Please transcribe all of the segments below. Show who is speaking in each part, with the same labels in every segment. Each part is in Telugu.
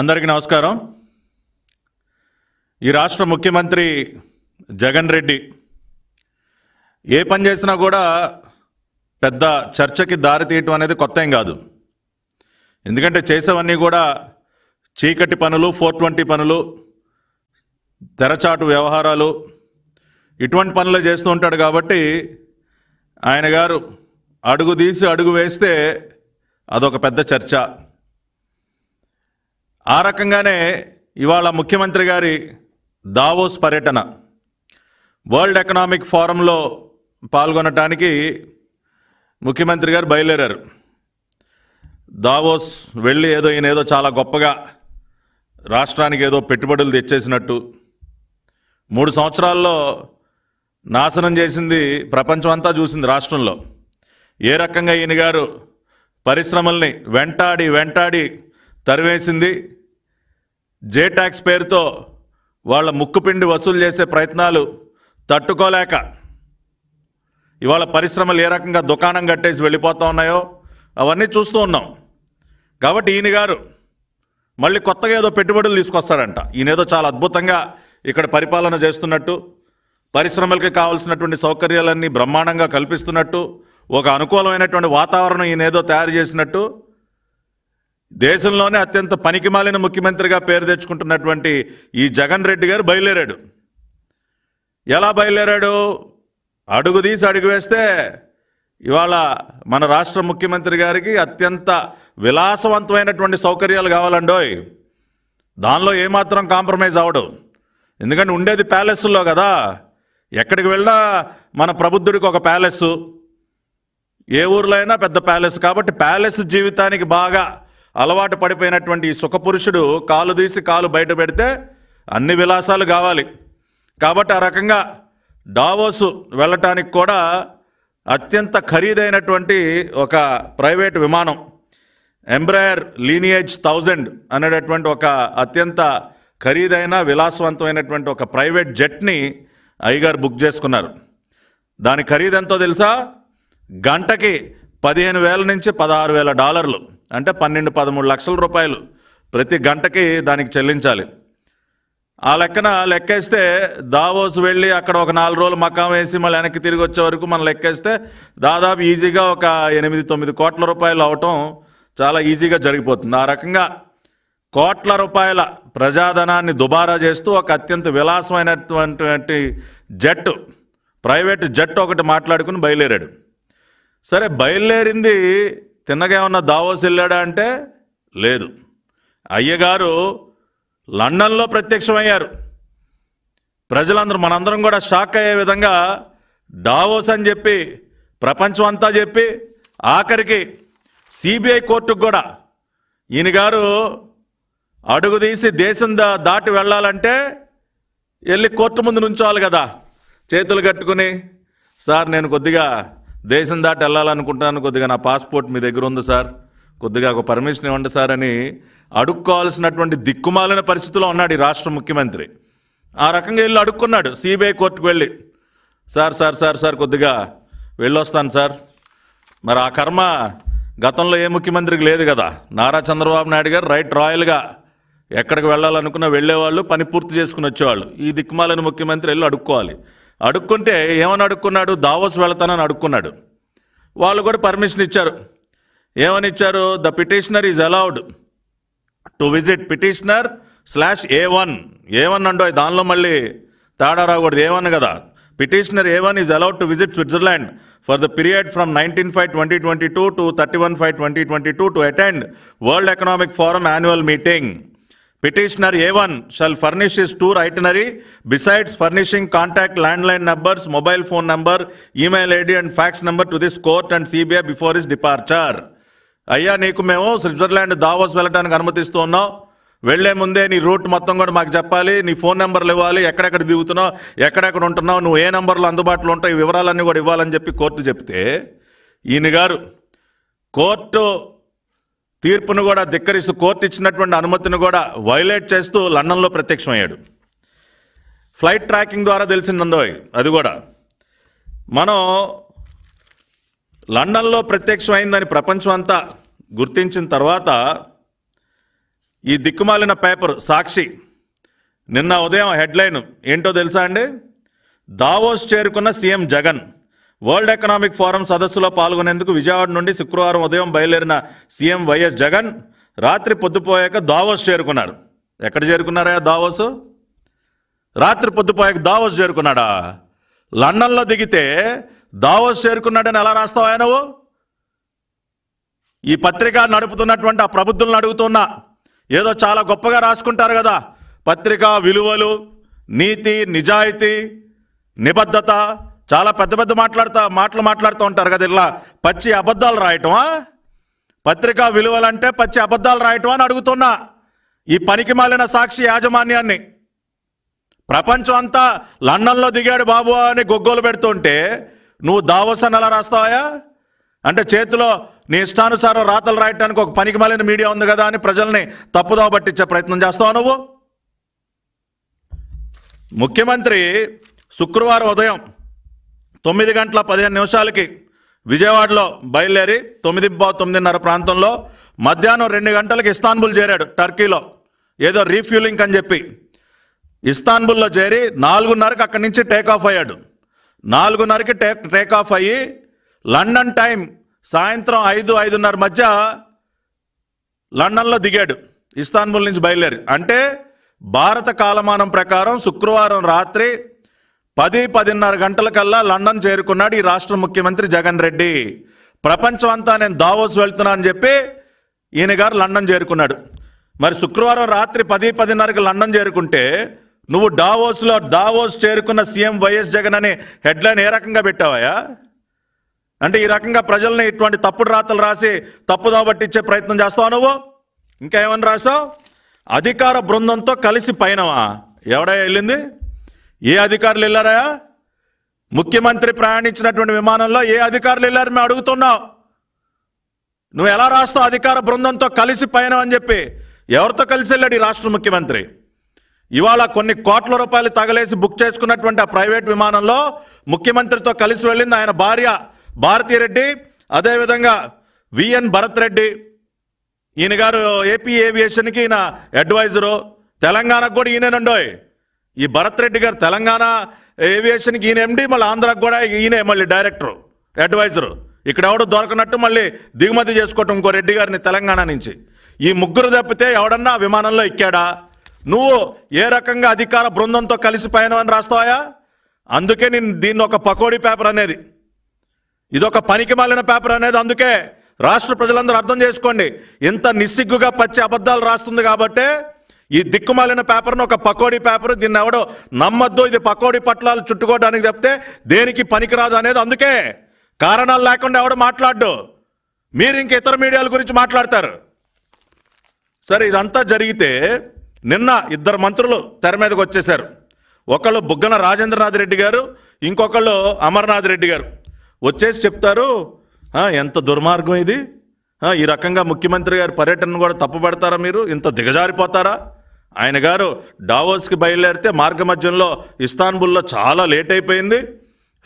Speaker 1: అందరికీ నమస్కారం ఈ రాష్ట్ర ముఖ్యమంత్రి జగన్ రెడ్డి ఏ పని చేసినా కూడా పెద్ద చర్చకి దారి తీయటం అనేది కొత్త ఏం కాదు ఎందుకంటే చేసేవన్నీ కూడా చీకటి పనులు ఫోర్ ట్వంటీ పనులు తెరచాటు వ్యవహారాలు ఇటువంటి పనులు చేస్తూ ఉంటాడు కాబట్టి ఆయన గారు అడుగు తీసి అడుగు వేస్తే అదొక పెద్ద చర్చ ఆ రకంగానే ఇవాళ ముఖ్యమంత్రి గారి దావోస్ పర్యటన వరల్డ్ ఎకనామిక్ ఫోరంలో పాల్గొనటానికి ముఖ్యమంత్రి గారు బయలుదేరారు దావోస్ వెళ్ళి ఏదో ఈయన ఏదో చాలా గొప్పగా రాష్ట్రానికి ఏదో పెట్టుబడులు తెచ్చేసినట్టు మూడు సంవత్సరాల్లో నాశనం చేసింది ప్రపంచం అంతా చూసింది రాష్ట్రంలో ఏ రకంగా ఈయన గారు పరిశ్రమల్ని వెంటాడి వెంటాడి తరివేసింది జే ట్యాక్స్ పేరుతో వాళ్ళ ముక్కుపిండి వసూలు చేసే ప్రయత్నాలు తట్టుకోలేక ఇవాళ పరిశ్రమలు ఏ రకంగా దుకాణం కట్టేసి వెళ్ళిపోతూ ఉన్నాయో అవన్నీ చూస్తూ ఉన్నాం కాబట్టి ఈయన గారు మళ్ళీ కొత్తగా ఏదో పెట్టుబడులు తీసుకొస్తారంట ఈయనేదో చాలా అద్భుతంగా ఇక్కడ పరిపాలన చేస్తున్నట్టు పరిశ్రమలకి కావాల్సినటువంటి సౌకర్యాలన్నీ బ్రహ్మాండంగా కల్పిస్తున్నట్టు ఒక అనుకూలమైనటువంటి వాతావరణం ఈయనేదో తయారు చేసినట్టు దేశంలోనే అత్యంత పనికిమాలిన ముఖ్యమంత్రిగా పేరు తెచ్చుకుంటున్నటువంటి ఈ జగన్ రెడ్డి గారు బయలుదేరాడు ఎలా బయలుదేరాడు అడుగు తీసి అడుగు వేస్తే ఇవాళ మన రాష్ట్ర ముఖ్యమంత్రి గారికి అత్యంత విలాసవంతమైనటువంటి సౌకర్యాలు కావాలండోయ్ దానిలో ఏమాత్రం కాంప్రమైజ్ అవడు ఎందుకంటే ఉండేది ప్యాలెస్లో కదా ఎక్కడికి వెళ్ళినా మన ప్రబుద్ధుడికి ఒక ప్యాలెస్ ఏ ఊర్లో అయినా పెద్ద ప్యాలెస్ కాబట్టి ప్యాలెస్ జీవితానికి బాగా అలవాటు పడిపోయినటువంటి ఈ సుఖపురుషుడు కాలు తీసి కాలు బయట పెడితే అన్ని విలాసాలు కావాలి కాబట్టి ఆ రకంగా డావోసు వెళ్ళటానికి కూడా అత్యంత ఖరీదైనటువంటి ఒక ప్రైవేట్ విమానం ఎంబ్రాయర్ లీనియేజ్ థౌజండ్ అనేటటువంటి ఒక అత్యంత ఖరీదైన విలాసవంతమైనటువంటి ఒక ప్రైవేట్ జెట్ని ఐగారు బుక్ చేసుకున్నారు దాని ఖరీదెంతో తెలుసా గంటకి పదిహేను వేల నుంచి పదహారు వేల డాలర్లు అంటే పన్నెండు పదమూడు లక్షల రూపాయలు ప్రతి గంటకి దానికి చెల్లించాలి ఆ లెక్కన లెక్కేస్తే దావోస్ వెళ్ళి అక్కడ ఒక నాలుగు రోజులు మకాం వేసి మళ్ళీ వెనక్కి తిరిగి వచ్చే వరకు మనం లెక్కేస్తే దాదాపు ఈజీగా ఒక ఎనిమిది తొమ్మిది కోట్ల రూపాయలు అవటం చాలా ఈజీగా జరిగిపోతుంది ఆ రకంగా కోట్ల రూపాయల ప్రజాధనాన్ని దుబారా చేస్తూ ఒక అత్యంత విలాసమైనటువంటి జట్టు ప్రైవేటు జట్టు ఒకటి మాట్లాడుకుని బయలుదేరాడు సరే బయలుదేరింది తిన్నగా ఏమన్నా దావోస్ వెళ్ళాడా అంటే లేదు అయ్యగారు లండన్లో ప్రత్యక్షమయ్యారు ప్రజలందరూ మనందరం కూడా షాక్ అయ్యే విధంగా డావోస్ అని చెప్పి ప్రపంచం అంతా చెప్పి ఆఖరికి సిబిఐ కోర్టుకు కూడా ఈయన గారు అడుగు తీసి దేశం దాటి వెళ్ళాలంటే వెళ్ళి కోర్టు ముందు నుంచోవాలి కదా చేతులు కట్టుకుని సార్ నేను కొద్దిగా దేశం దాటి వెళ్ళాలనుకుంటున్నాను కొద్దిగా నా పాస్పోర్ట్ మీ దగ్గర ఉంది సార్ కొద్దిగా ఒక పర్మిషన్ ఇవ్వండి సార్ అని అడుక్కోవాల్సినటువంటి దిక్కుమాలిన పరిస్థితిలో ఉన్నాడు ఈ రాష్ట్ర ముఖ్యమంత్రి ఆ రకంగా వెళ్ళి అడుక్కున్నాడు సిబిఐ కోర్టుకు వెళ్ళి సార్ సార్ సార్ సార్ కొద్దిగా వెళ్ళొస్తాను సార్ మరి ఆ కర్మ గతంలో ఏ ముఖ్యమంత్రికి లేదు కదా నారా చంద్రబాబు నాయుడు గారు రైట్ రాయల్గా ఎక్కడికి వెళ్ళాలనుకున్నా వెళ్ళేవాళ్ళు పని పూర్తి చేసుకుని వచ్చేవాళ్ళు ఈ దిక్కుమాలని ముఖ్యమంత్రి వెళ్ళి అడుక్కోవాలి అడుక్కుంటే ఏమని అడుక్కున్నాడు దావోస్ వెళతానని అడుక్కున్నాడు వాళ్ళు కూడా పర్మిషన్ ఇచ్చారు ఏమని ఇచ్చారు the petitioner is allowed to visit petitioner slash A one A one అండో దానిలో మళ్ళీ తేడా రాకూడదు ఏ వన్ కదా petitioner A one is allowed to visit Switzerland for the period from nineteen five twenty twenty two to thirty one five twenty twenty two to attend World Economic Forum annual meeting petitioner A one shall furnish his tour itinerary besides furnishing contact landline numbers mobile phone number email ID and fax number to this court and CBI before his departure అయ్యా నీకు మేము స్విట్జర్లాండ్ దావోస్ వెళ్ళడానికి అనుమతిస్తున్నాం వెళ్లే ముందే నీ రూట్ మొత్తం కూడా మాకు చెప్పాలి నీ ఫోన్ నెంబర్లు ఇవ్వాలి ఎక్కడెక్కడ దిగుతున్నావు ఎక్కడెక్కడ ఉంటున్నావు నువ్వు ఏ నెంబర్లు అందుబాటులో ఉంటాయి వివరాలన్నీ కూడా ఇవ్వాలని చెప్పి కోర్టు చెప్తే ఈయన గారు కోర్టు తీర్పును కూడా ధిక్కరిస్తూ కోర్టు ఇచ్చినటువంటి అనుమతిని కూడా వైలేట్ చేస్తూ లండన్లో ప్రత్యక్షమయ్యాడు ఫ్లైట్ ట్రాకింగ్ ద్వారా తెలిసిందందో అది కూడా మనం లండన్లో ప్రత్యక్షమైందని ప్రపంచం అంతా గుర్తించిన తర్వాత ఈ దిక్కుమాలిన పేపర్ సాక్షి నిన్న ఉదయం హెడ్లైన్ ఏంటో తెలుసా అండి దావోస్ చేరుకున్న CM Jagan World Economic Forum సదస్సులో పాల్గొనేందుకు విజయవాడ నుండి శుక్రవారం ఉదయం బయలుదేరిన సీఎం వైఎస్ జగన్ రాత్రి పొద్దుపోయాక దావోస్ చేరుకున్నారు ఎక్కడ చేరుకున్నారా దావోస్ రాత్రి పొద్దుపోయాక దావోస్ చేరుకున్నాడా లండన్లో దిగితే దావోస్ చేరుకున్నాడని ఎలా రాస్తావా నువ్వు ఈ పత్రిక నడుపుతున్నటువంటి ఆ ప్రబుద్ధులను అడుగుతున్నా ఏదో చాలా గొప్పగా రాసుకుంటారు కదా పత్రిక విలువలు నీతి నిజాయితీ నిబద్ధత చాలా పెద్ద పెద్ద మాట్లాడుతూ మాటలు మాట్లాడుతూ ఉంటారు కదా ఇలా పచ్చి అబద్ధాలు రాయటమా పత్రికా విలువలంటే పచ్చి అబద్ధాలు రాయటం అని అడుగుతున్నా ఈ పనికి మాలిన సాక్షి యాజమాన్యాన్ని ప్రపంచం అంతా లండన్లో దిగాడు బాబు అని గొగ్గోలు పెడుతుంటే నువ్వు దావసన్ ఎలా రాస్తావా అంటే చేతిలో నీ ఇష్టానుసారం రాతలు రాయటానికి ఒక పనికి మాలిన మీడియా ఉంది కదా అని ప్రజల్ని తప్పుదావ పట్టించే ప్రయత్నం చేస్తావు నువ్వు ముఖ్యమంత్రి శుక్రవారం ఉదయం తొమ్మిది గంటల పదిహేను నిమిషాలకి విజయవాడలో బయలుదేరి తొమ్మిది తొమ్మిదిన్నర ప్రాంతంలో మధ్యాహ్నం రెండు గంటలకు ఇస్తాన్బుల్ చేరాడు టర్కీలో ఏదో రీఫ్యూలింగ్ అని చెప్పి ఇస్తాన్బుల్లో చేరి నాలుగున్నరకు అక్కడి నుంచి టేక్ ఆఫ్ అయ్యాడు నాలుగున్నరకి టేక్ టేక్ ఆఫ్ అయ్యి లండన్ టైం సాయంత్రం ఐదు ఐదున్నర మధ్య లండన్లో దిగాడు ఇస్తాన్బుల్ నుంచి బయలుదేరి అంటే భారత కాలమానం ప్రకారం శుక్రవారం రాత్రి పది పదిన్నర గంటల కల్లా లండన్ చేరుకున్నాడు ఈ రాష్ట్ర ముఖ్యమంత్రి జగన్ రెడ్డి ప్రపంచం అంతా నేను దావోస్ వెళ్తున్నా అని చెప్పి ఈయన గారు లండన్ చేరుకున్నాడు మరి శుక్రవారం రాత్రి పది పదిన్నరకు లండన్ చేరుకుంటే నువ్వు డావోస్లో డావోస్ చేరుకున్న సీఎం వైఎస్ జగన్ అనే హెడ్లైన్ ఏ రకంగా పెట్టావయ్యా అంటే ఈ రకంగా ప్రజల్ని ఇటువంటి తప్పుడు రాతలు రాసి తప్పుదావ పట్టించే ప్రయత్నం చేస్తావు నువ్వు ఇంకా ఏమని రాసావు అధికార బృందంతో కలిసి పైనవా ఎవడ వెళ్ళింది ఏ అధికారులు వెళ్ళారా ముఖ్యమంత్రి ప్రయాణించినటువంటి విమానంలో ఏ అధికారులు వెళ్ళారు మేము అడుగుతున్నాం నువ్వు ఎలా రాస్తావు అధికార బృందంతో కలిసి పయనం అని చెప్పి ఎవరితో కలిసి వెళ్ళాడు ఈ రాష్ట్ర ముఖ్యమంత్రి ఇవాళ కొన్ని కోట్ల రూపాయలు తగలేసి బుక్ చేసుకున్నటువంటి ఆ ప్రైవేట్ విమానంలో ముఖ్యమంత్రితో కలిసి వెళ్ళింది ఆయన భార్య భారతీరెడ్డి అదేవిధంగా విఎన్ భరత్ రెడ్డి ఈయన గారు ఏపీ ఏవియేషన్కి ఈయన అడ్వైజరు తెలంగాణకు కూడా నండోయ్ ఈ భరత్ రెడ్డి గారు తెలంగాణ ఏవియేషన్కి ఈయన ఎండి మళ్ళీ ఆంధ్రాకి కూడా ఈయనే మళ్ళీ డైరెక్టరు అడ్వైజరు ఇక్కడ ఎవడు దొరకనట్టు మళ్ళీ దిగుమతి చేసుకోవటం ఇంకో రెడ్డి గారిని తెలంగాణ నుంచి ఈ ముగ్గురు తప్పితే ఎవడన్నా విమానంలో ఎక్కాడా నువ్వు ఏ రకంగా అధికార బృందంతో కలిసి పయనమని రాస్తావా అందుకే నేను దీన్ని ఒక పకోడీ పేపర్ అనేది ఇదొక పనికి మాలిన పేపర్ అనేది అందుకే రాష్ట్ర ప్రజలందరూ అర్థం చేసుకోండి ఇంత నిస్సిగ్గుగా పచ్చి అబద్ధాలు రాస్తుంది కాబట్టే ఈ దిక్కుమాలిన పేపర్ను ఒక పకోడీ పేపర్ దీన్ని ఎవడో నమ్మద్దు ఇది పకోడీ పట్లాలు చుట్టుకోవడానికి తప్పితే దేనికి పనికిరాదు అనేది అందుకే కారణాలు లేకుండా ఎవడో మాట్లాడు మీరు ఇంక ఇతర మీడియాల గురించి మాట్లాడతారు సరే ఇదంతా జరిగితే నిన్న ఇద్దరు మంత్రులు తెర మీదకి వచ్చేశారు ఒకళ్ళు బుగ్గన రాజేంద్రనాథ్ రెడ్డి గారు ఇంకొకళ్ళు అమర్నాథ్ రెడ్డి గారు వచ్చేసి చెప్తారు ఎంత దుర్మార్గం ఇది ఈ రకంగా ముఖ్యమంత్రి గారు పర్యటనను కూడా తప్పుపడతారా మీరు ఇంత దిగజారిపోతారా ఆయన గారు డావోస్కి బయలుదేరితే మార్గ మధ్యంలో ఇస్తాన్బుల్లో చాలా లేట్ అయిపోయింది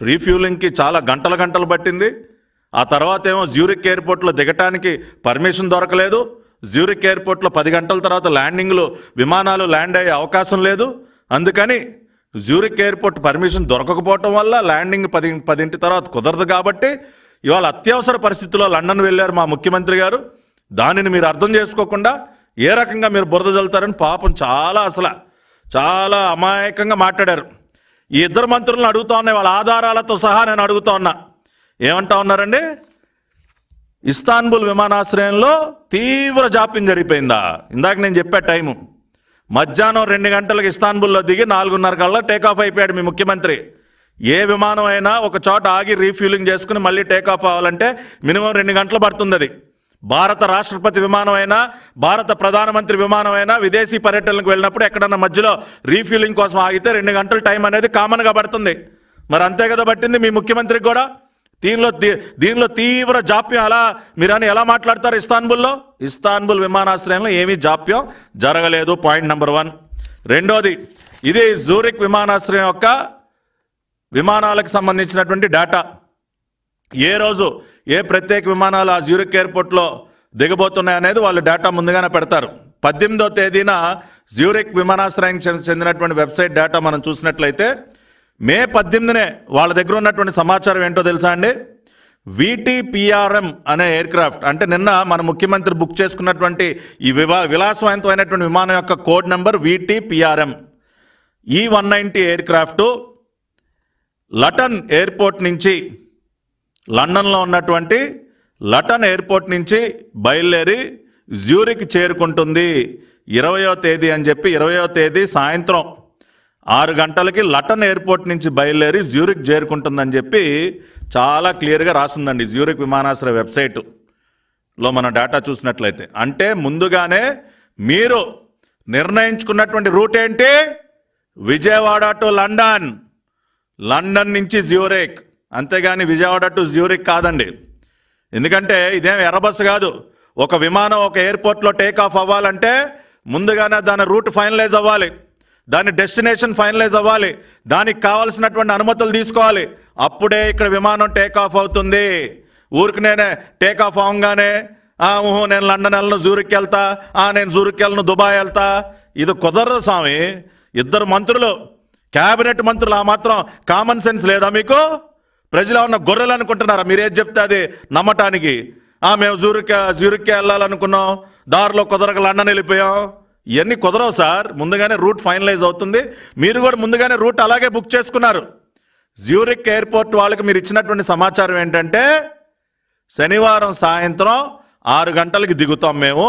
Speaker 1: రీఫ్యూలింగ్కి చాలా గంటల గంటలు పట్టింది ఆ తర్వాత ఏమో జ్యూరిక్ ఎయిర్పోర్ట్లో దిగటానికి పర్మిషన్ దొరకలేదు జ్యూరిక్ ఎయిర్పోర్ట్లో పది గంటల తర్వాత ల్యాండింగ్లు విమానాలు ల్యాండ్ అయ్యే అవకాశం లేదు అందుకని జ్యూరిక్ ఎయిర్పోర్ట్ పర్మిషన్ దొరకకపోవటం వల్ల ల్యాండింగ్ పది పదింటి తర్వాత కుదరదు కాబట్టి ఇవాళ అత్యవసర పరిస్థితుల్లో లండన్ వెళ్ళారు మా ముఖ్యమంత్రి గారు దానిని మీరు అర్థం చేసుకోకుండా ఏ రకంగా మీరు బురద చల్లుతారని పాపం చాలా అసలు చాలా అమాయకంగా మాట్లాడారు ఈ ఇద్దరు మంత్రులను అడుగుతా ఉన్నాయి వాళ్ళ ఆధారాలతో సహా నేను అడుగుతా ఉన్నా ఏమంటా ఉన్నారండి ఇస్తాన్బుల్ విమానాశ్రయంలో తీవ్ర జాప్యం జరిగిపోయిందా ఇందాక నేను చెప్పా టైము మధ్యాహ్నం రెండు గంటలకు ఇస్తాన్బుల్లో దిగి నాలుగున్నర కల్లా టేకాఫ్ అయిపోయాడు మీ ముఖ్యమంత్రి ఏ విమానం అయినా ఒక చోట ఆగి రీఫ్యూలింగ్ చేసుకుని మళ్ళీ టేకాఫ్ అవ్వాలంటే మినిమం రెండు గంటలు పడుతుంది అది భారత రాష్ట్రపతి విమానమైనా భారత ప్రధానమంత్రి విమానమైనా విదేశీ పర్యటనకు వెళ్ళినప్పుడు ఎక్కడన్నా మధ్యలో రీఫ్యూలింగ్ కోసం ఆగితే రెండు గంటల టైం అనేది కామన్గా పడుతుంది మరి అంతే కదా పట్టింది మీ ముఖ్యమంత్రికి కూడా దీనిలో దీనిలో తీవ్ర జాప్యం అలా మీరని ఎలా మాట్లాడతారు ఇస్తాన్బుల్లో ఇస్తాన్బుల్ విమానాశ్రయంలో ఏమీ జాప్యం జరగలేదు పాయింట్ నెంబర్ వన్ రెండోది ఇది జూరిక్ విమానాశ్రయం యొక్క విమానాలకు సంబంధించినటువంటి డేటా ఏ రోజు ఏ ప్రత్యేక విమానాలు ఆ జ్యూరిక్ ఎయిర్పోర్ట్లో దిగబోతున్నాయి అనేది వాళ్ళు డేటా ముందుగానే పెడతారు పద్దెనిమిదో తేదీన జ్యూరిక్ విమానాశ్రయం చెందినటువంటి వెబ్సైట్ డేటా మనం చూసినట్లయితే మే పద్దెనిమిదినే వాళ్ళ దగ్గర ఉన్నటువంటి సమాచారం ఏంటో తెలుసా అండి విటిపిఆర్ఎం అనే ఎయిర్క్రాఫ్ట్ అంటే నిన్న మన ముఖ్యమంత్రి బుక్ చేసుకున్నటువంటి ఈ వివా విలాసవంతమైనటువంటి విమానం యొక్క code number VTPRM E one ninety aircraft Luton airport నుంచి లండన్లో ఉన్నటువంటి లటన్ ఎయిర్పోర్ట్ నుంచి బయలుదేరి జ్యూరిక్ చేరుకుంటుంది ఇరవయో తేదీ అని చెప్పి ఇరవయో తేదీ సాయంత్రం ఆరు గంటలకి లటన్ ఎయిర్పోర్ట్ నుంచి బయలుదేరి జ్యూరిక్ చేరుకుంటుందని చెప్పి చాలా క్లియర్గా రాసిందండి జ్యూరిక్ విమానాశ్రయ వెబ్సైటులో మన డేటా చూసినట్లయితే అంటే ముందుగానే మీరు నిర్ణయించుకున్నటువంటి రూట్ ఏంటి విజయవాడ టు లండన్ లండన్ నుంచి జ్యూరిక్ అంతేగాని విజయవాడ టు జ్యూరిక్ కాదండి ఎందుకంటే ఇదేం ఎర్రబస్సు కాదు ఒక విమానం ఒక ఎయిర్పోర్ట్లో టేక్ ఆఫ్ అవ్వాలంటే ముందుగానే దాని రూట్ ఫైనలైజ్ అవ్వాలి దాని డెస్టినేషన్ ఫైనలైజ్ అవ్వాలి దానికి కావాల్సినటువంటి అనుమతులు తీసుకోవాలి అప్పుడే ఇక్కడ విమానం టేక్ ఆఫ్ అవుతుంది ఊరికి నేనే టేక్ ఆఫ్ అవ్వగానే ఊహో నేను లండన్ వెళ్ళను జూరికి వెళ్తా నేను జూరికి వెళ్ళను దుబాయ్ వెళ్తా ఇది కుదరదు స్వామి ఇద్దరు మంత్రులు క్యాబినెట్ మంత్రులు ఆ మాత్రం కామన్ సెన్స్ లేదా మీకు ప్రజలు ఉన్న గొర్రెలు అనుకుంటున్నారా మీరేం చెప్తే అది నమ్మటానికి మేము జూరికే జూరికే వెళ్ళాలనుకున్నాం దారిలో కుదరక లండన్ వెళ్ళిపోయాం ఇవన్నీ కుదరవు సార్ ముందుగానే రూట్ ఫైనలైజ్ అవుతుంది మీరు కూడా ముందుగానే రూట్ అలాగే బుక్ చేసుకున్నారు జ్యూరిక్ ఎయిర్పోర్ట్ వాళ్ళకి మీరు ఇచ్చినటువంటి సమాచారం ఏంటంటే శనివారం సాయంత్రం ఆరు గంటలకి దిగుతాం మేము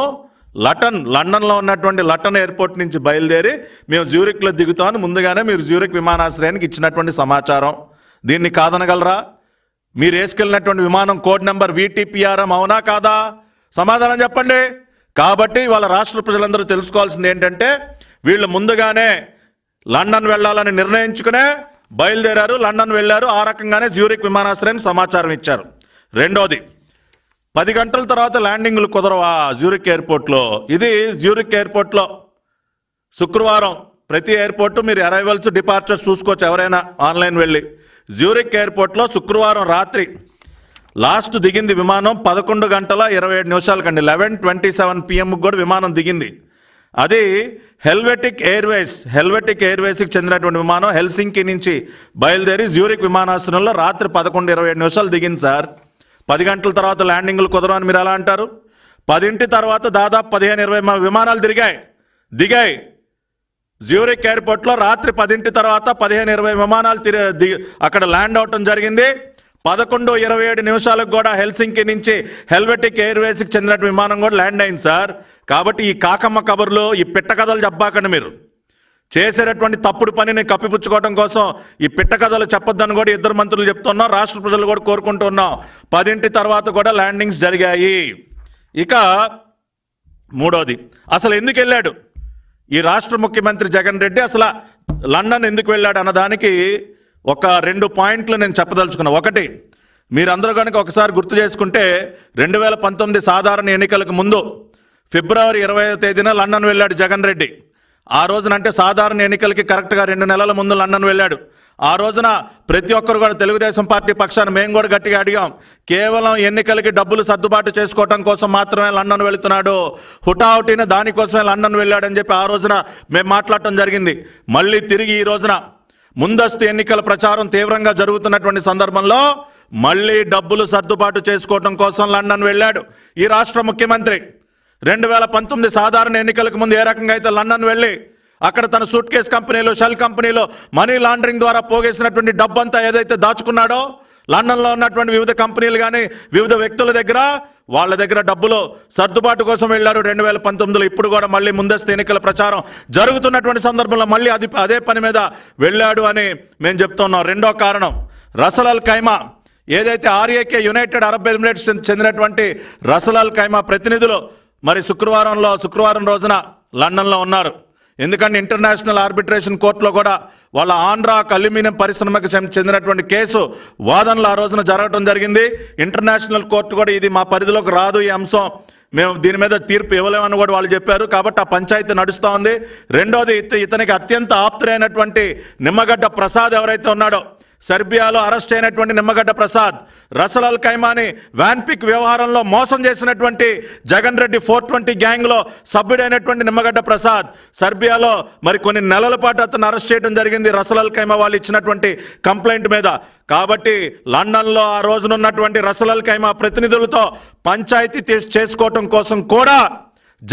Speaker 1: లటన్ లండన్లో ఉన్నటువంటి లటన్ ఎయిర్పోర్ట్ నుంచి బయలుదేరి మేము జ్యూరిక్లో దిగుతామని ముందుగానే మీరు జ్యూరిక్ విమానాశ్రయానికి ఇచ్చినటువంటి సమాచారం దీన్ని కాదనగలరా మీరు వేసుకెళ్ళినటువంటి విమానం కోడ్ నెంబర్ వీటీపీఆర్ఎం అవునా కాదా సమాధానం చెప్పండి కాబట్టి వాళ్ళ రాష్ట్ర ప్రజలందరూ తెలుసుకోవాల్సింది ఏంటంటే వీళ్ళు ముందుగానే లండన్ వెళ్ళాలని నిర్ణయించుకునే బయలుదేరారు లండన్ వెళ్ళారు ఆ రకంగానే జ్యూరిక్ విమానాశ్రయం సమాచారం ఇచ్చారు రెండోది పది గంటల తర్వాత ల్యాండింగ్లు కుదరవా జ్యూరిక్ ఎయిర్పోర్ట్లో ఇది జ్యూరిక్ ఎయిర్పోర్ట్లో శుక్రవారం ప్రతి ఎయిర్పోర్టు మీరు అరైవల్స్ డిపార్చర్స్ చూసుకోవచ్చు ఎవరైనా ఆన్లైన్ వెళ్ళి జ్యూరిక్ ఎయిర్పోర్ట్లో శుక్రవారం రాత్రి లాస్ట్ దిగింది విమానం పదకొండు గంటల ఇరవై ఏడు నిమిషాలకండి లెవెన్ ట్వంటీ సెవెన్ పిఎంకి కూడా విమానం దిగింది అది హెల్వెటిక్ ఎయిర్వేస్ హెల్వెటిక్ ఎయిర్వేస్కి చెందినటువంటి విమానం హెల్సింకి నుంచి బయలుదేరి జ్యూరిక్ విమానాశ్రయంలో రాత్రి పదకొండు ఇరవై ఏడు నిమిషాలు దిగింది సార్ పది గంటల తర్వాత ల్యాండింగ్లు కుదరని మీరు ఎలా అంటారు పదింటి తర్వాత దాదాపు పదిహేను ఇరవై విమానాలు తిరిగాయి దిగాయి జ్యూరిక్ ఎయిర్పోర్ట్లో రాత్రి పదింటి తర్వాత పదిహేను ఇరవై విమానాలు అక్కడ ల్యాండ్ అవటం జరిగింది పదకొండు ఇరవై ఏడు నిమిషాలకు కూడా హెల్సింకి నుంచి హెల్వెటిక్ ఎయిర్వేస్కి చెందిన విమానం కూడా ల్యాండ్ అయింది సార్ కాబట్టి ఈ కాకమ్మ కబుర్లు ఈ పిట్ట కథలు చెప్పాకండి మీరు చేసేటటువంటి తప్పుడు పనిని కప్పిపుచ్చుకోవడం కోసం ఈ పిట్ట కథలు చెప్పొద్దని కూడా ఇద్దరు మంత్రులు చెప్తున్నాం రాష్ట్ర ప్రజలు కూడా కోరుకుంటున్నాం పదింటి తర్వాత కూడా ల్యాండింగ్స్ జరిగాయి ఇక మూడోది అసలు ఎందుకు వెళ్ళాడు ఈ రాష్ట్ర ముఖ్యమంత్రి జగన్ రెడ్డి అసలు లండన్ ఎందుకు వెళ్ళాడు అన్నదానికి ఒక రెండు పాయింట్లు నేను చెప్పదలుచుకున్నా ఒకటి మీరందరూ కనుక ఒకసారి గుర్తు చేసుకుంటే రెండు వేల పంతొమ్మిది సాధారణ ఎన్నికలకు ముందు ఫిబ్రవరి ఇరవై తేదీన లండన్ వెళ్ళాడు జగన్ రెడ్డి ఆ రోజునంటే సాధారణ ఎన్నికలకి కరెక్ట్గా రెండు నెలల ముందు లండన్ వెళ్ళాడు ఆ రోజున ప్రతి ఒక్కరు కూడా తెలుగుదేశం పార్టీ పక్షాన్ని మేము కూడా గట్టిగా అడిగాం కేవలం ఎన్నికలకి డబ్బులు సర్దుబాటు చేసుకోవడం కోసం మాత్రమే లండన్ వెళుతున్నాడు హుటాహుటిన దానికోసమే లండన్ వెళ్ళాడని చెప్పి ఆ రోజున మేము మాట్లాడటం జరిగింది మళ్ళీ తిరిగి ఈ రోజున ముందస్తు ఎన్నికల ప్రచారం తీవ్రంగా జరుగుతున్నటువంటి సందర్భంలో మళ్ళీ డబ్బులు సర్దుబాటు చేసుకోవటం కోసం లండన్ వెళ్ళాడు ఈ రాష్ట్ర ముఖ్యమంత్రి రెండు వేల పంతొమ్మిది సాధారణ ఎన్నికలకు ముందు ఏ రకంగా అయితే లండన్ వెళ్ళి అక్కడ తన సూట్ కేస్ కంపెనీలో షెల్ కంపెనీలో మనీ లాండరింగ్ ద్వారా పోగేసినటువంటి డబ్బంతా ఏదైతే దాచుకున్నాడో లండన్లో ఉన్నటువంటి వివిధ కంపెనీలు కానీ వివిధ వ్యక్తుల దగ్గర వాళ్ళ దగ్గర డబ్బులో సర్దుబాటు కోసం వెళ్ళారు రెండు వేల పంతొమ్మిదిలో ఇప్పుడు కూడా మళ్ళీ ముందస్తు ఎన్నికల ప్రచారం జరుగుతున్నటువంటి సందర్భంలో మళ్ళీ అది అదే పని మీద వెళ్ళాడు అని మేము చెప్తున్నాం రెండో కారణం అల్ ఖైమా ఏదైతే ఆర్ఏకే యునైటెడ్ అరబ్ ఎమిరేట్స్ చెందినటువంటి అల్ ఖైమా ప్రతినిధులు మరి శుక్రవారంలో శుక్రవారం రోజున లండన్లో ఉన్నారు ఎందుకంటే ఇంటర్నేషనల్ ఆర్బిట్రేషన్ కోర్టులో కూడా వాళ్ళ ఆంధ్రా అల్యూమినియం పరిశ్రమకు చెందినటువంటి కేసు వాదనలు ఆ రోజున జరగడం జరిగింది ఇంటర్నేషనల్ కోర్టు కూడా ఇది మా పరిధిలోకి రాదు ఈ అంశం మేము దీని మీద తీర్పు ఇవ్వలేమని కూడా వాళ్ళు చెప్పారు కాబట్టి ఆ పంచాయతీ నడుస్తూ ఉంది రెండోది ఇతనికి అత్యంత ఆప్తురైనటువంటి నిమ్మగడ్డ ప్రసాద్ ఎవరైతే ఉన్నాడో సర్బియాలో అరెస్ట్ అయినటువంటి నిమ్మగడ్డ ప్రసాద్ రసల్ అల్ ఖైమాని వ్యాన్పిక్ వ్యవహారంలో మోసం చేసినటువంటి జగన్ రెడ్డి ఫోర్ ట్వంటీ గ్యాంగ్లో సభ్యుడైనటువంటి నిమ్మగడ్డ ప్రసాద్ సర్బియాలో మరి కొన్ని నెలల పాటు అతను అరెస్ట్ చేయడం జరిగింది రసల్ అల్ ఖైమా వాళ్ళు ఇచ్చినటువంటి కంప్లైంట్ మీద కాబట్టి లండన్లో ఆ రోజునున్నటువంటి రసల్ అల్ ఖైమా ప్రతినిధులతో పంచాయతీ చేసుకోవటం కోసం కూడా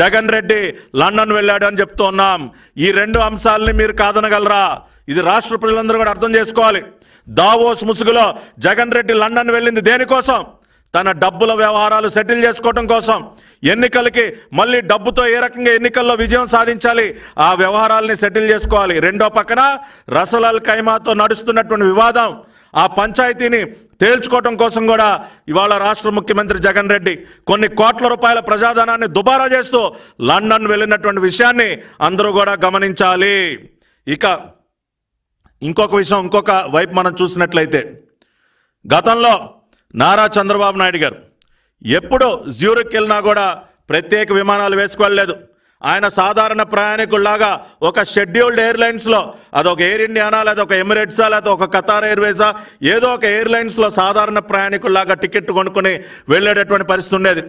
Speaker 1: జగన్ రెడ్డి లండన్ వెళ్ళాడు అని చెప్తూ ఉన్నాం ఈ రెండు అంశాలని మీరు కాదనగలరా ఇది రాష్ట్ర ప్రజలందరూ కూడా అర్థం చేసుకోవాలి దావోస్ ముసుగులో జగన్ రెడ్డి లండన్ వెళ్ళింది దేనికోసం తన డబ్బుల వ్యవహారాలు సెటిల్ చేసుకోవటం కోసం ఎన్నికలకి మళ్ళీ డబ్బుతో ఏ రకంగా ఎన్నికల్లో విజయం సాధించాలి ఆ వ్యవహారాలని సెటిల్ చేసుకోవాలి రెండో పక్కన రసలాల్ ఖైమాతో నడుస్తున్నటువంటి వివాదం ఆ పంచాయతీని తేల్చుకోవటం కోసం కూడా ఇవాళ రాష్ట్ర ముఖ్యమంత్రి జగన్ రెడ్డి కొన్ని కోట్ల రూపాయల ప్రజాధనాన్ని దుబారా చేస్తూ లండన్ వెళ్ళినటువంటి విషయాన్ని అందరూ కూడా గమనించాలి ఇక ఇంకొక విషయం ఇంకొక వైపు మనం చూసినట్లయితే గతంలో నారా చంద్రబాబు నాయుడు గారు ఎప్పుడు జ్యూరిక్ వెళ్ళినా కూడా ప్రత్యేక విమానాలు వేసుకోలేదు ఆయన సాధారణ ప్రయాణికుల్లాగా ఒక షెడ్యూల్డ్ ఎయిర్లైన్స్లో అదొక ఎయిర్ ఇండియానా లేదా ఒక ఎమిరేట్సా లేదా ఒక కతార్ ఎయిర్వేసా ఏదో ఒక ఎయిర్లైన్స్లో సాధారణ ప్రయాణికుల్లాగా టికెట్ కొనుక్కుని వెళ్ళేటటువంటి పరిస్థితి ఉండేది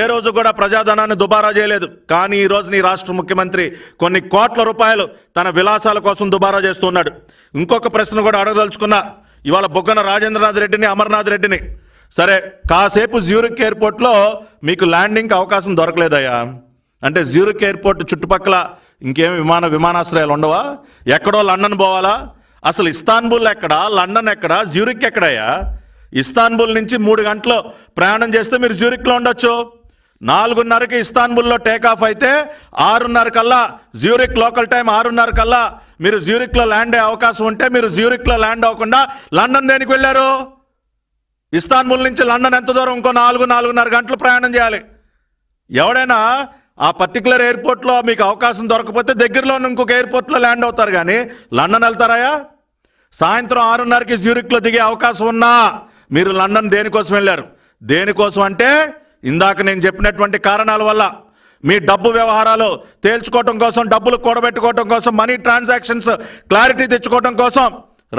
Speaker 1: ఏ రోజు కూడా ప్రజాధనాన్ని దుబారా చేయలేదు కానీ ఈ రోజు నీ రాష్ట్ర ముఖ్యమంత్రి కొన్ని కోట్ల రూపాయలు తన విలాసాల కోసం దుబారా చేస్తున్నాడు ఇంకొక ప్రశ్న కూడా అడగదలుచుకున్నా ఇవాళ బొగ్గన రాజేంద్రనాథ్ రెడ్డిని అమర్నాథ్ రెడ్డిని సరే కాసేపు జ్యూరిక్ ఎయిర్పోర్ట్లో మీకు ల్యాండింగ్కి అవకాశం దొరకలేదయ్యా అంటే జ్యూరిక్ ఎయిర్పోర్ట్ చుట్టుపక్కల ఇంకేం విమాన విమానాశ్రయాలు ఉండవా ఎక్కడో లండన్ పోవాలా అసలు ఇస్తాన్బుల్ ఎక్కడ లండన్ ఎక్కడ జ్యూరిక్ ఎక్కడయ్యా ఇస్తాన్బుల్ నుంచి మూడు గంటలు ప్రయాణం చేస్తే మీరు జ్యూరిక్లో ఉండొచ్చు నాలుగున్నరకి ఇస్తాన్బుల్లో టేక్ ఆఫ్ అయితే ఆరున్నర కల్లా జ్యూరిక్ లోకల్ టైం ఆరున్నర కల్లా మీరు జ్యూరిక్లో ల్యాండ్ అయ్యే అవకాశం ఉంటే మీరు జ్యూరిక్లో ల్యాండ్ అవ్వకుండా లండన్ దేనికి వెళ్ళారు ఇస్తాన్బుల్ నుంచి లండన్ ఎంత దూరం ఇంకో నాలుగు నాలుగున్నర గంటలు ప్రయాణం చేయాలి ఎవడైనా ఆ పర్టికులర్ ఎయిర్పోర్ట్లో మీకు అవకాశం దొరకపోతే దగ్గరలో ఇంకొక ఎయిర్పోర్ట్లో ల్యాండ్ అవుతారు కానీ లండన్ వెళ్తారాయా సాయంత్రం ఆరున్నరకి జ్యూరిక్లో దిగే అవకాశం ఉన్నా మీరు లండన్ దేనికోసం వెళ్ళారు దేనికోసం అంటే ఇందాక నేను చెప్పినటువంటి కారణాల వల్ల మీ డబ్బు వ్యవహారాలు తేల్చుకోవటం కోసం డబ్బులు కూడబెట్టుకోవటం కోసం మనీ ట్రాన్సాక్షన్స్ క్లారిటీ తెచ్చుకోవటం కోసం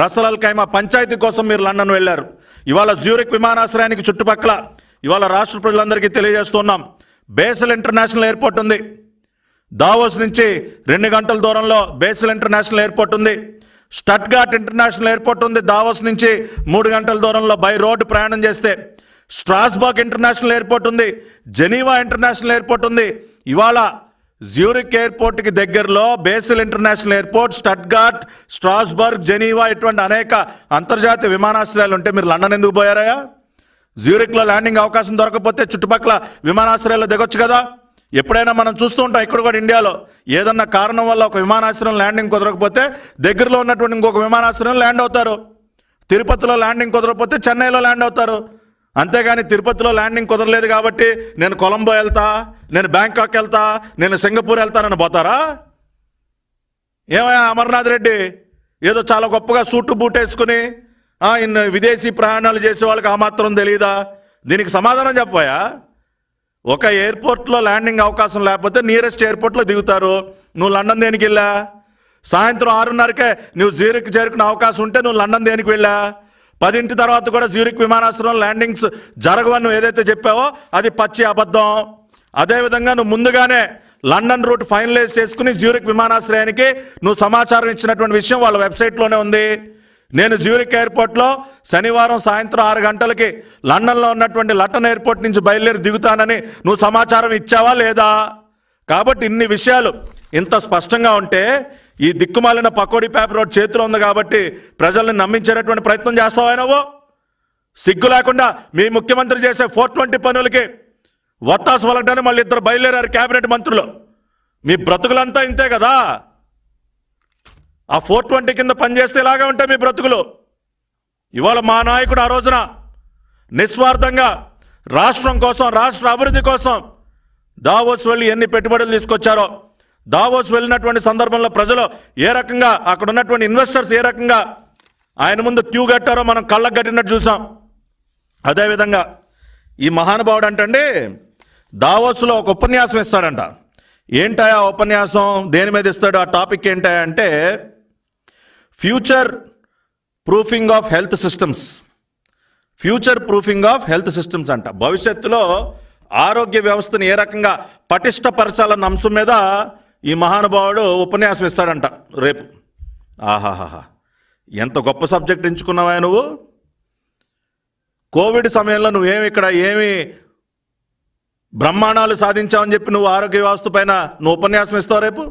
Speaker 1: రసలల్ కైమా పంచాయతీ కోసం మీరు లండన్ వెళ్ళారు ఇవాళ జ్యూరిక్ విమానాశ్రయానికి చుట్టుపక్కల ఇవాళ రాష్ట్ర ప్రజలందరికీ తెలియజేస్తున్నాం బేసల్ ఇంటర్నేషనల్ ఎయిర్పోర్ట్ ఉంది దావోస్ నుంచి రెండు గంటల దూరంలో బేసల్ ఇంటర్నేషనల్ ఎయిర్పోర్ట్ ఉంది స్టట్గాట్ ఇంటర్నేషనల్ ఎయిర్పోర్ట్ ఉంది దావోస్ నుంచి మూడు గంటల దూరంలో బై రోడ్డు ప్రయాణం చేస్తే స్ట్రాస్బర్గ్ ఇంటర్నేషనల్ ఎయిర్పోర్ట్ ఉంది జెనీవా ఇంటర్నేషనల్ ఎయిర్పోర్ట్ ఉంది ఇవాళ జ్యూరిక్ ఎయిర్పోర్ట్కి దగ్గరలో Basel international airport Stuttgart Strasbourg Geneva ఇటువంటి అనేక అంతర్జాతీయ విమానాశ్రయాలు ఉంటే మీరు లండన్ ఎందుకు పోయారయా జ్యూరిక్లో ల్యాండింగ్ అవకాశం దొరకకపోతే చుట్టుపక్కల విమానాశ్రయాల్లో దిగొచ్చు కదా ఎప్పుడైనా మనం చూస్తూ ఉంటాం ఇక్కడ కూడా ఇండియాలో ఏదన్నా కారణం వల్ల ఒక విమానాశ్రయం ల్యాండింగ్ కుదరకపోతే దగ్గరలో ఉన్నటువంటి ఇంకొక విమానాశ్రయం ల్యాండ్ అవుతారు తిరుపతిలో ల్యాండింగ్ కుదరకపోతే చెన్నైలో ల్యాండ్ అవుతారు అంతేగాని తిరుపతిలో ల్యాండింగ్ కుదరలేదు కాబట్టి నేను కొలంబో వెళ్తా నేను బ్యాంకాక్ వెళ్తా నేను సింగపూర్ వెళ్తానని పోతారా ఏమయ్యా అమర్నాథ్ రెడ్డి ఏదో చాలా గొప్పగా సూటు బూట్ వేసుకుని విదేశీ ప్రయాణాలు చేసే వాళ్ళకి ఆ మాత్రం తెలియదా దీనికి సమాధానం చెప్పాయా ఒక ఎయిర్పోర్ట్లో ల్యాండింగ్ అవకాశం లేకపోతే నియరెస్ట్ ఎయిర్పోర్ట్లో దిగుతారు నువ్వు లండన్ దేనికి వెళ్ళా సాయంత్రం ఆరున్నరకే నువ్వు జూరిక్ చేరుకునే అవకాశం ఉంటే నువ్వు లండన్ దేనికి వెళ్ళా పదింటి తర్వాత కూడా జ్యూరిక్ విమానాశ్రయం ల్యాండింగ్స్ జరగవని నువ్వు ఏదైతే చెప్పావో అది పచ్చి అబద్ధం అదేవిధంగా నువ్వు ముందుగానే లండన్ రూట్ ఫైనలైజ్ చేసుకుని జ్యూరిక్ విమానాశ్రయానికి నువ్వు సమాచారం ఇచ్చినటువంటి విషయం వాళ్ళ వెబ్సైట్లోనే ఉంది నేను జ్యూరిక్ ఎయిర్పోర్ట్లో శనివారం సాయంత్రం ఆరు గంటలకి లండన్లో ఉన్నటువంటి లటన్ ఎయిర్పోర్ట్ నుంచి బయలుదేరి దిగుతానని నువ్వు సమాచారం ఇచ్చావా లేదా కాబట్టి ఇన్ని విషయాలు ఇంత స్పష్టంగా ఉంటే ఈ దిక్కుమాలిన పకోడీ పేపర్ ఒకటి చేతిలో ఉంది కాబట్టి ప్రజల్ని నమ్మించేటటువంటి ప్రయత్నం చేస్తావా నువ్వు సిగ్గు లేకుండా మీ ముఖ్యమంత్రి చేసే ఫోర్ ట్వంటీ పనులకి వత్తాసు వలకడానికి మళ్ళీ ఇద్దరు బయలుదేరారు కేబినెట్ మంత్రులు మీ బ్రతుకులంతా ఇంతే కదా ఆ ఫోర్ ట్వంటీ కింద పనిచేస్తే ఇలాగే ఉంటాయి మీ బ్రతుకులు ఇవాళ మా నాయకుడు ఆ రోజున నిస్వార్థంగా రాష్ట్రం కోసం రాష్ట్ర అభివృద్ధి కోసం దావోస్ వెళ్ళి ఎన్ని పెట్టుబడులు తీసుకొచ్చారో దావోస్ వెళ్ళినటువంటి సందర్భంలో ప్రజలు ఏ రకంగా అక్కడ ఉన్నటువంటి ఇన్వెస్టర్స్ ఏ రకంగా ఆయన ముందు క్యూ కట్టారో మనం కళ్ళకు కట్టినట్టు చూసాం అదేవిధంగా ఈ మహానుభావుడు అంటే దావోస్లో ఒక ఉపన్యాసం ఇస్తాడంట ఏంటా ఉపన్యాసం దేని మీద ఇస్తాడు ఆ టాపిక్ ఏంటా అంటే future proofing of health systems future proofing of health systems అంట భవిష్యత్తులో ఆరోగ్య వ్యవస్థను ఏ రకంగా పటిష్టపరచాలన్న అంశం మీద ఈ మహానుభావుడు ఉపన్యాసం ఇస్తాడంట రేపు ఆహాహాహా ఎంత గొప్ప సబ్జెక్ట్ ఎంచుకున్నావా నువ్వు కోవిడ్ సమయంలో నువ్వేమి ఇక్కడ ఏమి బ్రహ్మాండాలు సాధించావని చెప్పి నువ్వు ఆరోగ్య వ్యవస్థ పైన నువ్వు ఉపన్యాసం ఇస్తావు రేపు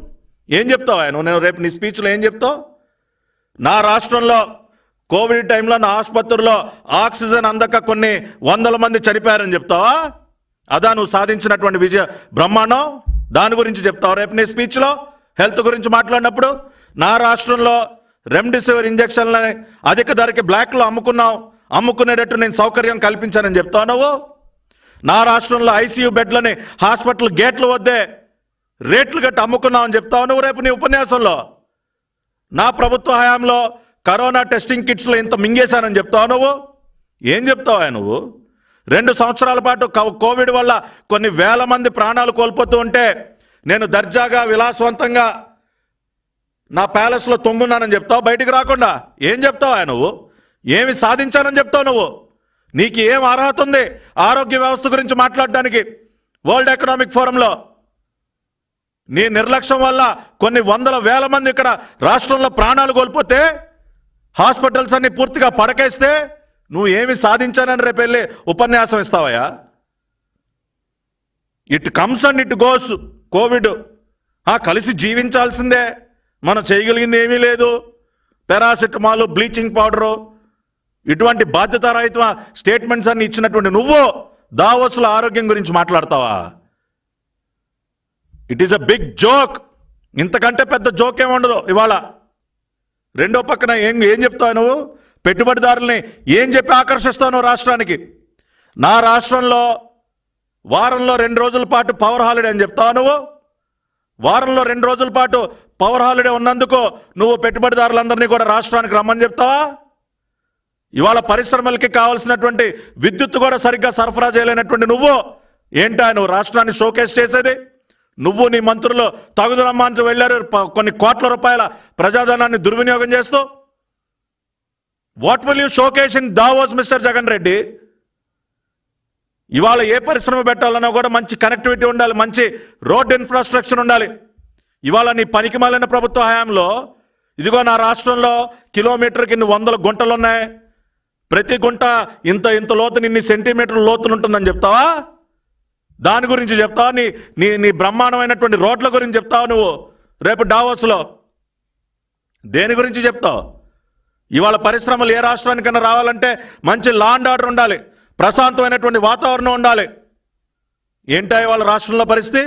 Speaker 1: ఏం చెప్తావు నువ్వు నేను రేపు నీ స్పీచ్లో ఏం చెప్తావు నా రాష్ట్రంలో కోవిడ్ టైంలో నా ఆసుపత్రిలో ఆక్సిజన్ అందక కొన్ని వందల మంది చనిపోయారని చెప్తావా అదా నువ్వు సాధించినటువంటి విజయ బ్రహ్మాండం దాని గురించి చెప్తావు రేపు నీ స్పీచ్లో హెల్త్ గురించి మాట్లాడినప్పుడు నా రాష్ట్రంలో రెమ్డెసివిర్ ఇంజక్షన్లని అధిక ధరకి బ్లాక్లో అమ్ముకున్నావు అమ్ముకునేటట్టు నేను సౌకర్యం కల్పించానని చెప్తావు నువ్వు నా రాష్ట్రంలో ఐసీయూ బెడ్లని హాస్పిటల్ గేట్లు వద్దే రేట్లు గట్టి అమ్ముకున్నావు అని చెప్తావు నువ్వు రేపు నీ ఉపన్యాసంలో నా ప్రభుత్వ హయాంలో కరోనా టెస్టింగ్ కిట్స్లో ఇంత మింగేశానని చెప్తావు నువ్వు ఏం చెప్తావా నువ్వు రెండు సంవత్సరాల పాటు కోవిడ్ వల్ల కొన్ని వేల మంది ప్రాణాలు కోల్పోతూ ఉంటే నేను దర్జాగా విలాసవంతంగా నా ప్యాలెస్లో తొంగున్నానని చెప్తావు బయటికి రాకుండా ఏం చెప్తావా నువ్వు ఏమి సాధించానని చెప్తావు నువ్వు నీకు ఏం అర్హత ఉంది ఆరోగ్య వ్యవస్థ గురించి మాట్లాడడానికి వరల్డ్ ఎకనామిక్ ఫోరంలో నీ నిర్లక్ష్యం వల్ల కొన్ని వందల వేల మంది ఇక్కడ రాష్ట్రంలో ప్రాణాలు కోల్పోతే హాస్పిటల్స్ అన్ని పూర్తిగా పడకేస్తే నువ్వు ఏమి సాధించానని రేపు వెళ్ళి ఉపన్యాసం ఇస్తావయ్యా it comes and it goes Covid కలిసి జీవించాల్సిందే మనం చేయగలిగింది ఏమీ లేదు పారాసిటమాల్ బ్లీచింగ్ పౌడరు ఇటువంటి బాధ్యతారహిత స్టేట్మెంట్స్ అన్ని ఇచ్చినటువంటి నువ్వు దావోసుల ఆరోగ్యం గురించి మాట్లాడతావా it is a big joke ఇంతకంటే పెద్ద జోక్ ఏముండదు ఇవాళ రెండో పక్కన ఏం ఏం చెప్తావు నువ్వు పెట్టుబడిదారుల్ని ఏం చెప్పి ఆకర్షిస్తావు నువ్వు రాష్ట్రానికి నా రాష్ట్రంలో వారంలో రెండు రోజుల పాటు పవర్ హాలిడే అని చెప్తావు నువ్వు వారంలో రెండు రోజుల పాటు పవర్ హాలిడే ఉన్నందుకు నువ్వు పెట్టుబడిదారులందరినీ కూడా రాష్ట్రానికి రమ్మని చెప్తావా ఇవాళ పరిశ్రమలకి కావాల్సినటువంటి విద్యుత్ కూడా సరిగ్గా సరఫరా చేయలేనటువంటి నువ్వు ఏంటా నువ్వు రాష్ట్రాన్ని షోకేస్ చేసేది నువ్వు నీ మంత్రులు తగుదల అంటూ వెళ్ళారు కొన్ని కోట్ల రూపాయల ప్రజాధనాన్ని దుర్వినియోగం చేస్తూ what will you showcase in Davos mister Jagan Reddy ఇవాళ ఏ పరిశ్రమ పెట్టాలన్నా కూడా మంచి కనెక్టివిటీ ఉండాలి మంచి రోడ్ ఇన్ఫ్రాస్ట్రక్చర్ ఉండాలి ఇవాళ నీ పనికి మాలిన ప్రభుత్వ హయాంలో ఇదిగో నా రాష్ట్రంలో కిలోమీటర్కి ఇన్ని వందల గుంటలు ఉన్నాయి ప్రతి గుంట ఇంత ఇంత లోతు ఇన్ని సెంటీమీటర్ల లోతులు ఉంటుందని చెప్తావా దాని గురించి చెప్తావు నీ నీ నీ బ్రహ్మాండమైనటువంటి రోడ్ల గురించి చెప్తావు నువ్వు రేపు డావోస్లో దేని గురించి చెప్తావు ఇవాళ పరిశ్రమలు ఏ రాష్ట్రానికైనా రావాలంటే మంచి లా అండ్ ఆర్డర్ ఉండాలి ప్రశాంతమైనటువంటి వాతావరణం ఉండాలి ఏంటా ఇవాళ రాష్ట్రంలో పరిస్థితి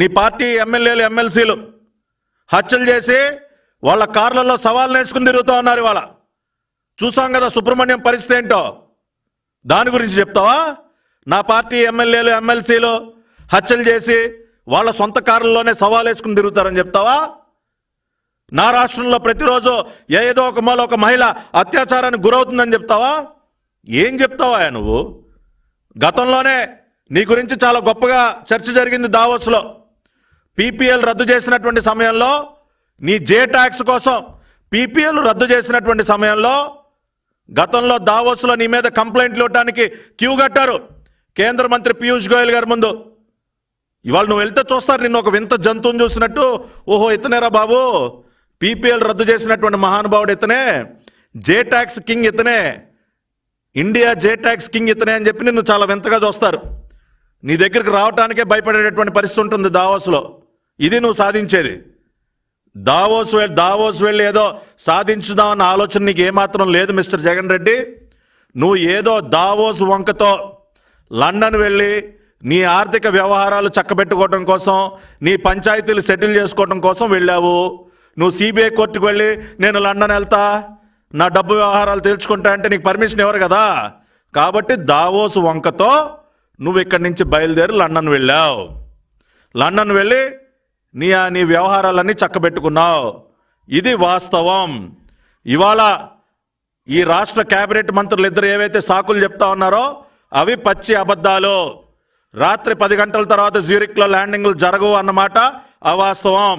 Speaker 1: నీ పార్టీ ఎమ్మెల్యేలు ఎమ్మెల్సీలు హత్యలు చేసి వాళ్ళ కార్లలో సవాల్ వేసుకుని తిరుగుతూ ఉన్నారు ఇవాళ చూసాం కదా సుబ్రహ్మణ్యం పరిస్థితి ఏంటో దాని గురించి చెప్తావా నా పార్టీ ఎమ్మెల్యేలు ఎమ్మెల్సీలు హత్యలు చేసి వాళ్ళ సొంత కారుల్లోనే వేసుకుని తిరుగుతారని చెప్తావా నా రాష్ట్రంలో ప్రతిరోజు ఏదో ఒక మూల ఒక మహిళ అత్యాచారానికి గురవుతుందని చెప్తావా ఏం చెప్తావా నువ్వు గతంలోనే నీ గురించి చాలా గొప్పగా చర్చ జరిగింది దావోస్లో పీపీఎల్ రద్దు చేసినటువంటి సమయంలో నీ జే ట్యాక్స్ కోసం పీపీఎల్ రద్దు చేసినటువంటి సమయంలో గతంలో దావోస్లో నీ మీద కంప్లైంట్లు ఇవ్వటానికి క్యూ కట్టారు కేంద్ర మంత్రి పీయూష్ గోయల్ గారి ముందు ఇవాళ నువ్వు వెళ్తే చూస్తారు నిన్ను ఒక వింత జంతువుని చూసినట్టు ఓహో ఇతనేరా బాబు పీపీఎల్ రద్దు చేసినటువంటి మహానుభావుడు ఇతనే జే ట్యాక్స్ కింగ్ ఇతనే ఇండియా జే ట్యాక్స్ కింగ్ ఇతనే అని చెప్పి నిన్ను చాలా వింతగా చూస్తారు నీ దగ్గరికి రావటానికే భయపడేటటువంటి పరిస్థితి ఉంటుంది దావోస్లో ఇది నువ్వు సాధించేది దావోస్ వెళ్ళి దావోస్ వెళ్ళి ఏదో సాధించుదామన్న ఆలోచన నీకు ఏమాత్రం లేదు మిస్టర్ జగన్ రెడ్డి నువ్వు ఏదో దావోస్ వంకతో లండన్ వెళ్ళి నీ ఆర్థిక వ్యవహారాలు చక్కబెట్టుకోవడం కోసం నీ పంచాయతీలు సెటిల్ చేసుకోవడం కోసం వెళ్ళావు నువ్వు సిబిఐ కోర్టుకు వెళ్ళి నేను లండన్ వెళ్తా నా డబ్బు వ్యవహారాలు తెలుసుకుంటా అంటే నీకు పర్మిషన్ ఇవ్వరు కదా కాబట్టి దావోస్ వంకతో నువ్వు ఇక్కడి నుంచి బయలుదేరి లండన్ వెళ్ళావు లండన్ వెళ్ళి నీ నీ వ్యవహారాలన్నీ చక్కబెట్టుకున్నావు ఇది వాస్తవం ఇవాళ ఈ రాష్ట్ర క్యాబినెట్ మంత్రులు ఇద్దరు ఏవైతే సాకులు చెప్తా ఉన్నారో అవి పచ్చి అబద్ధాలు రాత్రి పది గంటల తర్వాత జ్యూరిక్లో ల్యాండింగ్లు జరగవు అన్నమాట అవాస్తవం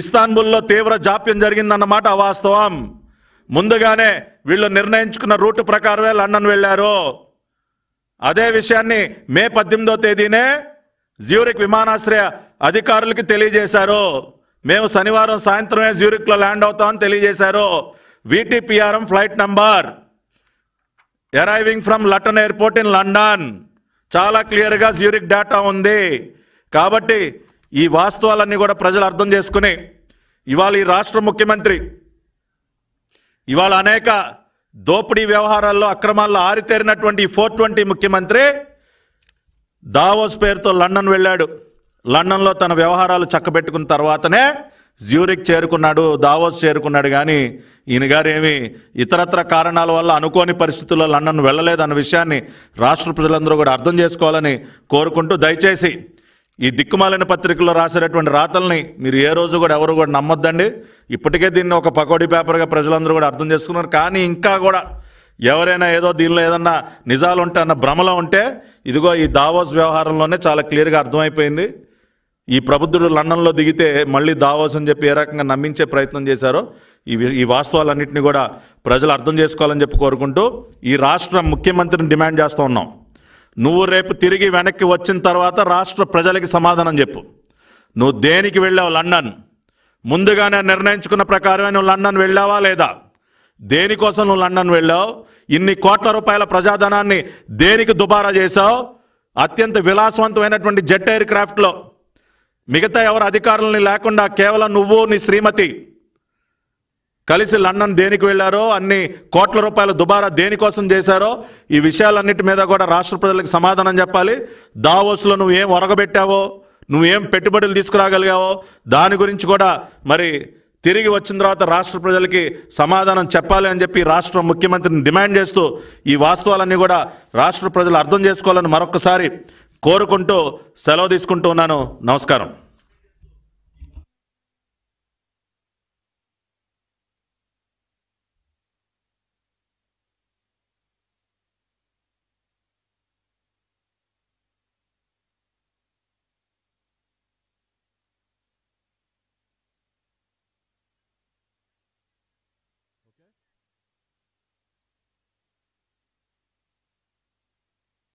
Speaker 1: ఇస్తాన్బుల్లో తీవ్ర జాప్యం జరిగిందన్నమాట అవాస్తవం ముందుగానే వీళ్ళు నిర్ణయించుకున్న రూటు ప్రకారమే లండన్ వెళ్ళారు అదే విషయాన్ని మే పద్దెనిమిదో తేదీనే జ్యూరిక్ విమానాశ్రయ అధికారులకి తెలియజేశారు మేము శనివారం సాయంత్రమే జ్యూరిక్లో ల్యాండ్ అవుతామని తెలియజేశారు VTPRM flight number arriving from Luton airport in London చాలా క్లియర్గా జ్యూరిక్ డేటా ఉంది కాబట్టి ఈ వాస్తవాలన్నీ కూడా ప్రజలు అర్థం చేసుకుని ఇవాళ ఈ రాష్ట్ర ముఖ్యమంత్రి ఇవాళ అనేక దోపిడీ వ్యవహారాల్లో అక్రమాల్లో ఆరితేరినటువంటి ఫోర్ ట్వంటీ ముఖ్యమంత్రి దావోస్ పేరుతో లండన్ వెళ్ళాడు లండన్లో తన వ్యవహారాలు చక్కబెట్టుకున్న తర్వాతనే జ్యూరిక్ చేరుకున్నాడు దావోస్ చేరుకున్నాడు కానీ ఈయన గారేమి ఇతరత్ర కారణాల వల్ల అనుకోని పరిస్థితుల్లో లండన్ వెళ్ళలేదన్న విషయాన్ని రాష్ట్ర ప్రజలందరూ కూడా అర్థం చేసుకోవాలని కోరుకుంటూ దయచేసి ఈ దిక్కుమాలిన పత్రికల్లో రాసేటటువంటి రాతల్ని మీరు ఏ రోజు కూడా ఎవరు కూడా నమ్మొద్దండి ఇప్పటికే దీన్ని ఒక పకోడీ పేపర్గా ప్రజలందరూ కూడా అర్థం చేసుకున్నారు కానీ ఇంకా కూడా ఎవరైనా ఏదో దీనిలో ఏదన్నా నిజాలు ఉంటే అన్న భ్రమలో ఉంటే ఇదిగో ఈ దావోస్ వ్యవహారంలోనే చాలా క్లియర్గా అర్థమైపోయింది ఈ ప్రబుద్ధుడు లండన్లో దిగితే మళ్ళీ దావోస్ అని చెప్పి ఏ రకంగా నమ్మించే ప్రయత్నం చేశారో ఈ ఈ వాస్తవాలన్నింటినీ కూడా ప్రజలు అర్థం చేసుకోవాలని చెప్పి కోరుకుంటూ ఈ రాష్ట్ర ముఖ్యమంత్రిని డిమాండ్ చేస్తూ ఉన్నాం నువ్వు రేపు తిరిగి వెనక్కి వచ్చిన తర్వాత రాష్ట్ర ప్రజలకి సమాధానం చెప్పు నువ్వు దేనికి వెళ్ళావు లండన్ ముందుగానే నిర్ణయించుకున్న ప్రకారమే నువ్వు లండన్ వెళ్ళావా లేదా దేనికోసం నువ్వు లండన్ వెళ్ళావు ఇన్ని కోట్ల రూపాయల ప్రజాధనాన్ని దేనికి దుబారా చేశావు అత్యంత విలాసవంతమైనటువంటి జెట్ ఎయిర్ క్రాఫ్ట్లో మిగతా ఎవరు అధికారులని లేకుండా కేవలం నువ్వు నీ శ్రీమతి కలిసి లండన్ దేనికి వెళ్ళారో అన్ని కోట్ల రూపాయల దుబారా దేనికోసం చేశారో ఈ విషయాలన్నిటి మీద కూడా రాష్ట్ర ప్రజలకు సమాధానం చెప్పాలి దావోస్లో నువ్వు ఏం ఒరగబెట్టావో నువ్వేం పెట్టుబడులు తీసుకురాగలిగావో దాని గురించి కూడా మరి తిరిగి వచ్చిన తర్వాత రాష్ట్ర ప్రజలకి సమాధానం చెప్పాలి అని చెప్పి రాష్ట్ర ముఖ్యమంత్రిని డిమాండ్ చేస్తూ ఈ వాస్తవాలన్నీ కూడా రాష్ట్ర ప్రజలు అర్థం చేసుకోవాలని మరొకసారి కోరుకుంటూ సెలవు తీసుకుంటూ ఉన్నాను నమస్కారం